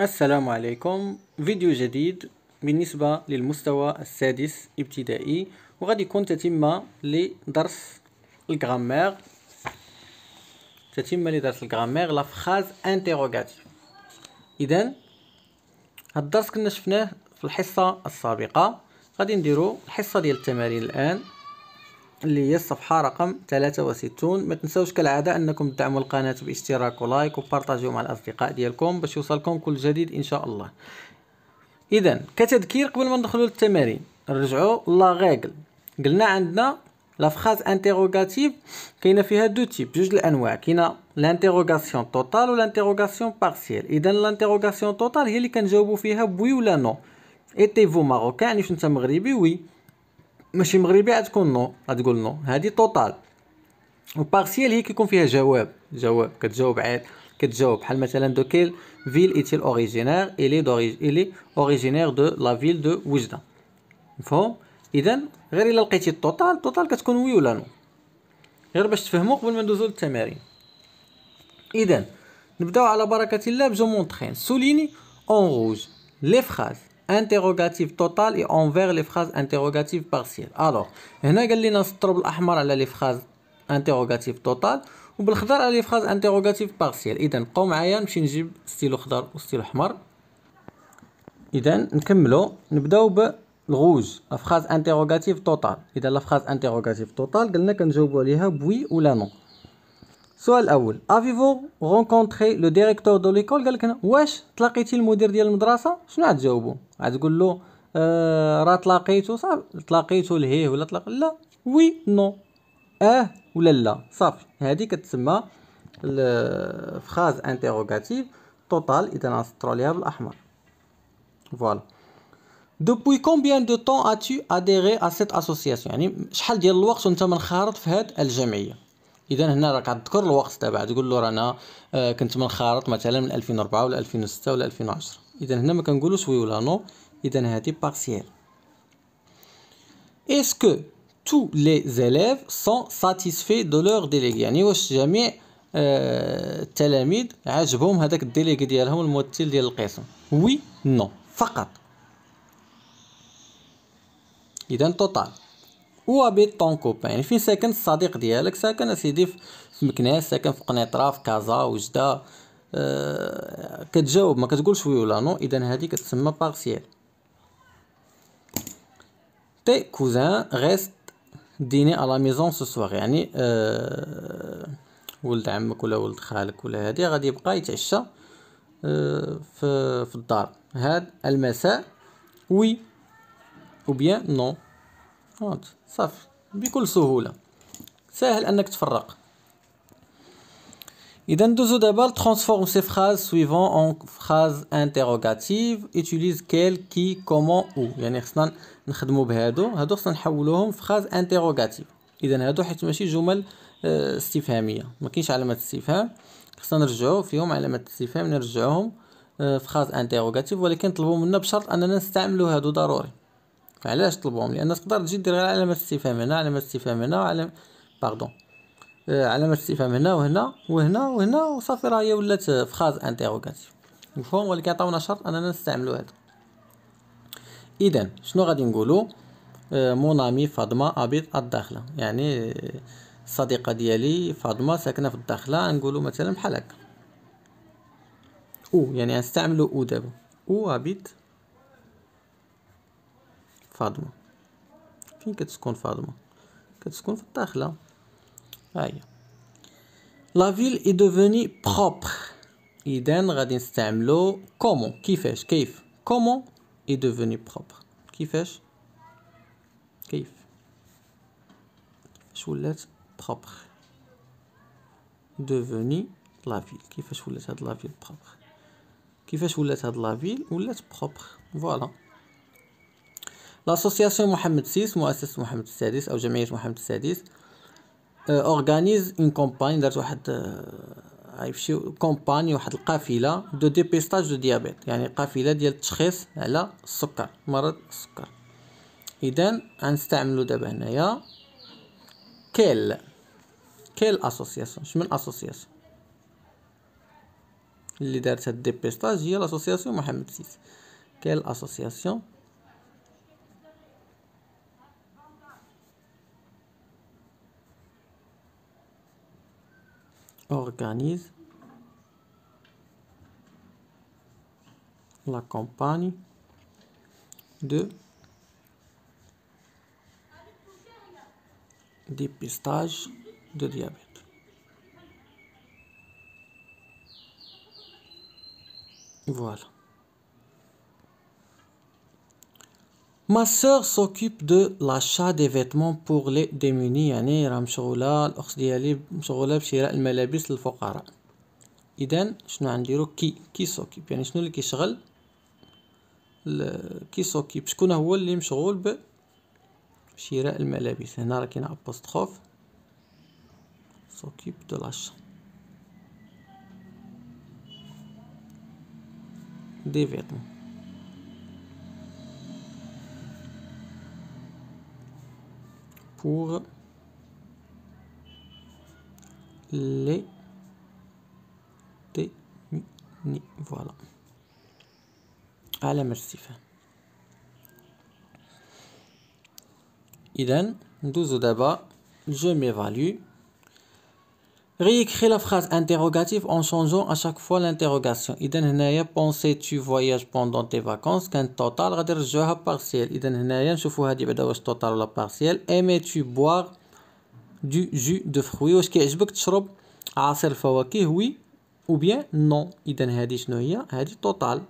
السلام عليكم فيديو جديد بالنسبة للمستوى السادس ابتدائي وغادي يكون تتمة لدرس الجرامير تتمة لدرس الجرامير لفخاز فراز إذن اذا هاد الدرس كنا شفناه في الحصة السابقة غادي نديرو الحصة ديال التمارين الان اللي هي الصفحة رقم 63 ما تنسوش كالعادة أنكم تدعموا القناة باشتراك ولايك وبارطاجيو مع الأصدقاء ديالكم باش يوصلكم كل جديد إن شاء الله إذا كتذكير قبل ما ندخلوا للتمارين نرجعوا لا غيغل قلنا عندنا لا فراز انتيروغاتيف كاينه فيها دو تيب جوج الانواع كاينه لانتيروغاسيون توتال انتيروغاسيون بارسيال اذا لانتيروغاسيون توتال هي اللي كنجاوبوا فيها بوي ولا نو ايتي فو ماروكان يعني واش انت مغربي وي ماشي مغربي غتكون نو غتقول نو هادي توتال وبارسيال هي كيكون فيها جواب جواب كتجاوب عاد كتجاوب بحال مثلا دو كيل فيل ايتيل اوريجينير الي دوريج الي اوريجينير دو لا فيل دو وجده مفهوم اذا غير الا لقيتي التوتال التوتال كتكون وي ولا نو غير باش تفهموا قبل ما ندوزو للتمارين اذا نبداو على بركه الله بجو مونطخين سوليني اون روج لي فراز انتيروغاتيف توتال اي اونفير لي فراز انتيروغاتيف بارسييل الوغ هنا قال لنا السطر بالاحمر على لي فراز انتيروغاتيف توتال وبالخضر على لي فراز انتيروغاتيف بارسييل اذا قوم معايا نمشي نجيب ستيلو خضر وستيلو احمر اذا نكملو نبداو بالغوج فراز انتيروغاتيف توتال اذا لا فخاز انتيروغاتيف توتال قلنا كنجاوبو عليها بوي ولا نو السؤال الاول افيفو غونكونتري لو ديريكتور دو ليكول قال لك واش تلاقيتي المدير ديال المدرسه شنو غتجاوبو غتقول له آه، راه تلاقيتو صافي تلاقيتو لهيه ولا تلاق لا وي نو اه ولا لا صافي هذه كتسمى فراز انتيروغاتيف توتال اذا غنسطرو عليها بالاحمر فوالا دوبوي كومبيان دو طون اتي اديري ا سيت اسوسياسيون يعني شحال ديال الوقت وانت منخرط في هاد الجمعيه اذا هنا راك تذكر الوقت تبع تقول له رانا آه، كنت منخرط مثلا من 2004 ولا 2006 ولا 2010 اذا هنا ما كنقولوش وي ولا نو اذا هذه بارسيال اسكو تو لي élèves سون ساتيسفي دو لوغ ديليغي يعني واش جميع آه، التلاميذ عجبهم هذاك الديليغي ديالهم الممثل ديال القسم وي نو فقط اذا توتال هو بيت طون كوبان يعني فين ساكن الصديق ديالك ساكن اسيدي في مكناس ساكن في قنيطرة في كازا وجدة أه كتجاوب ما كتقولش وي ولا نو اذا هذه كتسمى بارسيال تي كوزان غيست ديني على ميزون سو سوار يعني أه ولد عمك ولا ولد خالك ولا هادي غادي يبقى يتعشى آه، في في الدار هاد المساء وي ou نو non فهمت صافي بكل سهوله ساهل انك تفرق اذا ندوزو دابا ترانسفورم سي فراز سويفون اون فراز انتيروغاتيف utilise كيل كي كومون او يعني خصنا نخدمو بهادو هادو خصنا نحولوهم فراز انتيروغاتيف اذا هادو حيت ماشي جمل آه، استفهاميه ما كاينش علامه استفهام خصنا نرجعو فيهم علامه استفهام نرجعوهم فراز انتيروغاتيف ولكن طلبوا منا بشرط اننا نستعملو هادو ضروري علاش طلبوهم لان تقدر تجي دير غير علامه استفهام هنا علامه استفهام هنا علامه آه، باردون علامه استفهام هنا وهنا وهنا وهنا وصافي راه هي ولات فخاز انتيروغاتيف مفهوم ولكن عطاونا شرط اننا نستعملو هذا اذا شنو غادي نقولو مونامي فاطمه ابيض الداخله يعني الصديقه آه، ديالي فاطمه ساكنه في الداخله نقولو مثلا بحال هكا او يعني غنستعملو او دابا او ابيض La ville est devenue propre. Idan Radinsky, comment? Qui fait? Qui Comment est devenue propre? Qui fait? Qui fait? propre. Devenue la ville. Qui fait soulettes à la ville propre? Qui fait soulettes à la ville soulettes propre? Voilà. لاسوسياسيون محمد السادس مؤسسة محمد السادس أو جمعية محمد السادس أورغانيز إن كومباني دارت واحد آه، شي كومباني واحد القافلة دو ديبيستاج دو ديابيت يعني قافلة ديال التشخيص على السكر مرض السكر إذا غنستعملو دابا هنايا كيل كيل أسوسياسيون شمن أسوسياسيون اللي دارت هاد ديبيستاج هي لاسوسياسيون محمد سيس كيل أسوسياسيون organise la campagne de dépistage de diabète. Voilà. Ma sœur s'occupe de l'achat des vêtements pour les démunis يعني راه مشغولة الأخت ديالي مشغولة بشراء الملابس للفقراء إذا شنو غنديرو كي كي سوكيب يعني شنو اللي كيشغل كي سوكيب شكون هو اللي مشغول بشراء الملابس هنا راه كاين ابوستروف سوكيب دو لاشا دي فيتمون les démunis. Voilà. À la merci. Idem, 12 d'abord, je m'évalue. Réécris la phrase interrogative en changeant à chaque fois l'interrogation. Iden pensais-tu voyage pendant tes vacances Qu'un total غادي نرجعوها partiel. إذا هنايا نشوفو total ولا partiel. Aimais-tu boire du jus de fruits que كيعجبك تشرب عصير Oui ou bien non. Iden هادي شنو هي؟ total.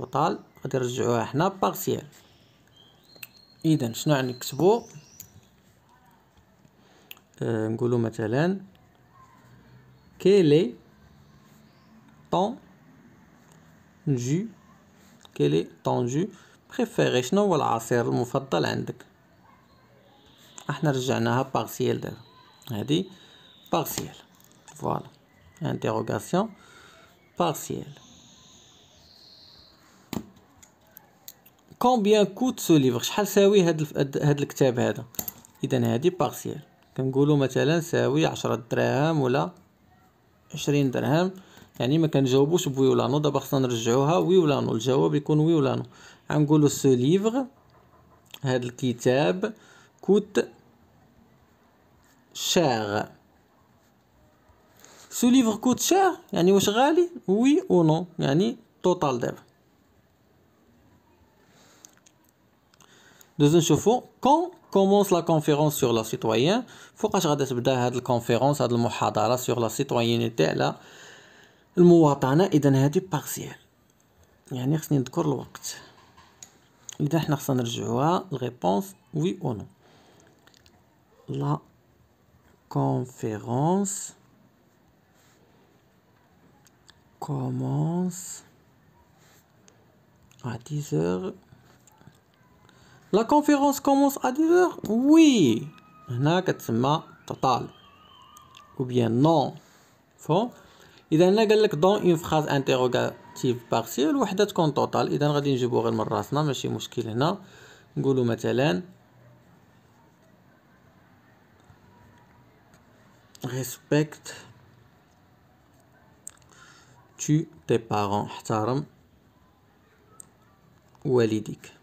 total غادي نرجعوها حنا partiel. un شنو نقولوا مثلا كيلي طون جو كيلي طون جو بريفيري شنو هو العصير المفضل عندك احنا رجعناها بارسيال دابا هادي بارسيال فوالا انتيروغاسيون بارسيال كومبيان كوت سو ليفر شحال ساوي هاد هاد الكتاب هذا اذا هادي بارسيال كنقولوا مثلا ساوي عشرة دراهم ولا عشرين درهم يعني ما كنجاوبوش بوي ولا نو دابا خصنا نرجعوها وي ولا نو الجواب يكون وي ولا نو غنقولوا سو ليفغ هاد الكتاب كوت شاغ سو ليفغ كوت شاغ يعني واش غالي وي او نو يعني توتال دابا دوزون نشوفو كون commence la conférence sur la citoyen فوقاش غادا تبدا هاد الكونفيرونس هاد المحاضره سور لا سيتوينيتي على المواطنه اذا هادي بارسيال يعني خصني نذكر الوقت اذا حنا خصنا نرجعوها الريبونس وي او نو لا conférence commence à 10 heures la conférence commence à 2h Oui. هنا كتسمى total. Ou bien non. فو اذا هنا قال لك دون اون فراز انتروغاتيف بارسيال وحده تكون total. اذا غادي نجيبو غير من ماشي مشكل هنا. نقولو مثلا respecte tu tes parents احترم والديك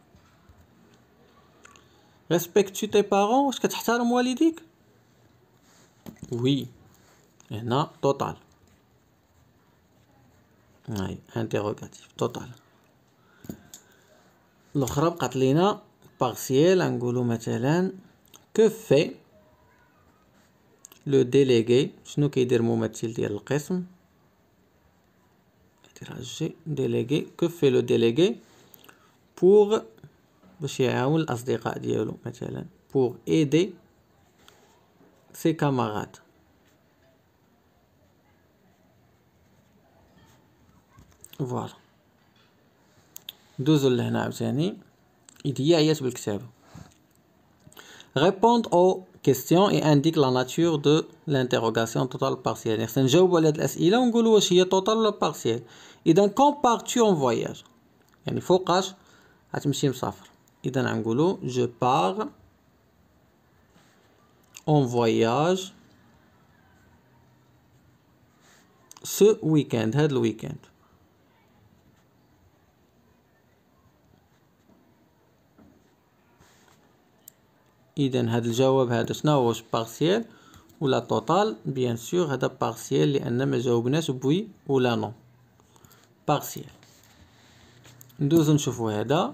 respectes-tu tes parents Est-ce que tu as walidik Oui. Et non, total. Oui, interrogatif, total. L'autre, Katlina, partiel, Angulu Metelen, que fait le délégué Je ne sais pas si je vais dire le délégué. Que fait le délégué pour pour aider ses camarades. Voilà. il Répondre aux questions et indique la nature de l'interrogation totale, partielle. il Il est total, partiel. Et donc, quand en voyage, il faut cacher à إذا غنقولو جو باغ اون فواياج سو ويكاند هاد الويكاند اذا هاد الجواب هذا شنو هو بارسيال ولا توتال بيان سور هذا بارسيال لان ما جاوبناش بوي ولا نو بارسيال ندوزو نشوفو هذا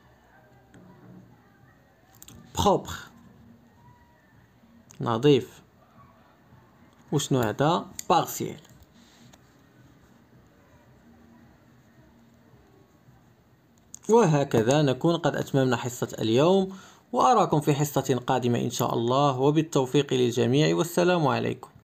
بروبر نظيف وشنو هذا بارسيال وهكذا نكون قد أتممنا حصة اليوم وأراكم في حصة قادمة إن شاء الله وبالتوفيق للجميع والسلام عليكم